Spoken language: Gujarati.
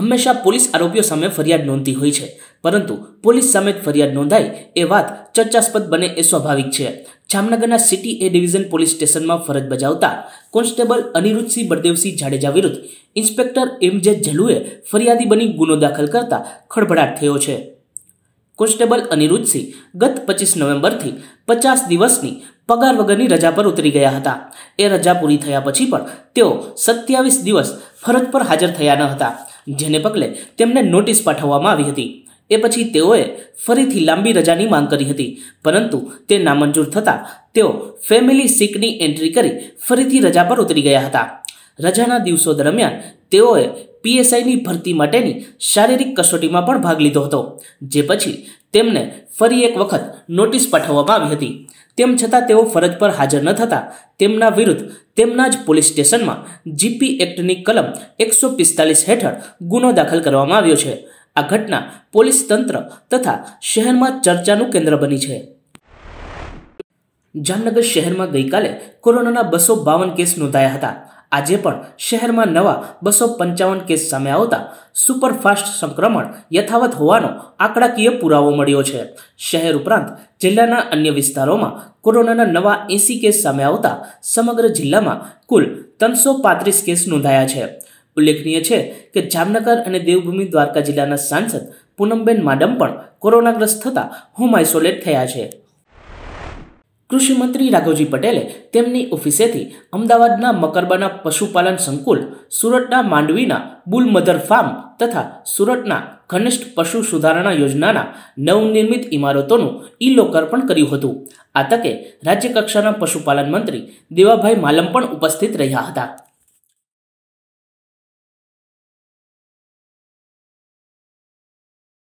હંમેશા પોલીસ આરોપીઓ સામે ફરિયાદ નોંધતી હોય છે પરંતુ પોલીસ સામે ફરિયાદ નોંધાય એ વાત ચર્ચાસ્પદ બને એ સ્વાભાવિક છે જામનગરના સિટી એ ડિવિઝન પોલીસ સ્ટેશનમાં ફરજ બજાવતા કોન્સ્ટેબલ અનિરુદ્ધસિંહ બળદેવસિંહ જાડેજા વિરુદ્ધ ઇન્સ્પેક્ટર એમ જે ઝલુએ ફરિયાદી બની ગુનો દાખલ કરતા ખળભળાટ થયો છે કોન્સ્ટેબલ અનિરુદ્ધસિંહ ગત પચીસ નવેમ્બરથી પચાસ દિવસની પગાર વગરની રજા પર ઉતરી ગયા હતા એ રજા પૂરી થયા પછી પણ તેઓ સત્યાવીસ દિવસ ફરજ પર હાજર થયા ન હતા જેને પગલે તેમને નોટિસ પાઠવવામાં આવી હતી એ પછી તેઓએ ફરીથી લાંબી રજાની માંગ કરી હતી પરંતુ તે નામંજૂર થતાં તેઓ ફેમિલી સિકની એન્ટ્રી કરી ફરીથી રજા પર ઉતરી ગયા હતા રજાના દિવસો દરમિયાન તેઓએ પીએસઆઈની ભરતી માટેની શારીરિક કસોટીમાં પણ ભાગ લીધો હતો જે પછી તેમને ફરી એક વખત નોટિસ પાઠવવામાં આવી હતી તેમ છતાં તેઓ ફરજ પર હાજર ન થતા તેમના વિરુદ્ધ તેમના જ પોલીસ સ્ટેશનમાં જીપી એક્ટની કલમ એકસો પિસ્તાલીસ હેઠળ ગુનો દાખલ કરવામાં આવ્યો છે આ ઘટના પોલીસ તંત્ર તથા શહેરમાં ચર્ચાનું કેન્દ્ર બની છે જામનગર શહેરમાં ગઈકાલે કોરોનાના બસો બાવન કેસ નોંધાયા હતા આજે પણ શહેરમાં નવા બસો પંચાવન કેસ સામે આવતા સુપરફાસ્ટ સંક્રમણ યથાવત હોવાનો આંકડાકીય પુરાવો મળ્યો છે શહેર ઉપરાંત જિલ્લાના અન્ય વિસ્તારોમાં કોરોનાના નવા એંસી કેસ સામે આવતા સમગ્ર જિલ્લામાં કુલ ત્રણસો પાંત્રીસ કેસ નોંધાયા છે ઉલ્લેખનીય છે કે જામનગર અને દેવભૂમિ દ્વારકા જિલ્લાના સાંસદ પૂનમબેન માડમ પણ કોરોનાગ્રસ્ત થતાં હોમ આઇસોલેટ થયા છે કૃષિ મંત્રી રાઘવજી પટેલે તેમની ઓફિસેથી અમદાવાદના મકરબાના પશુપાલન સંકુલ સુરતના માંડવીના બુલ મધર ફાર્મ તથા સુરતના ઘનિષ્ઠ પશુ સુધારણા યોજનાના નવનિર્મિત ઇમારતોનું ઈ લોકાર્પણ કર્યું હતું આ તકે રાજ્યકક્ષાના પશુપાલન મંત્રી દેવાભાઈ માલમ પણ ઉપસ્થિત રહ્યા હતા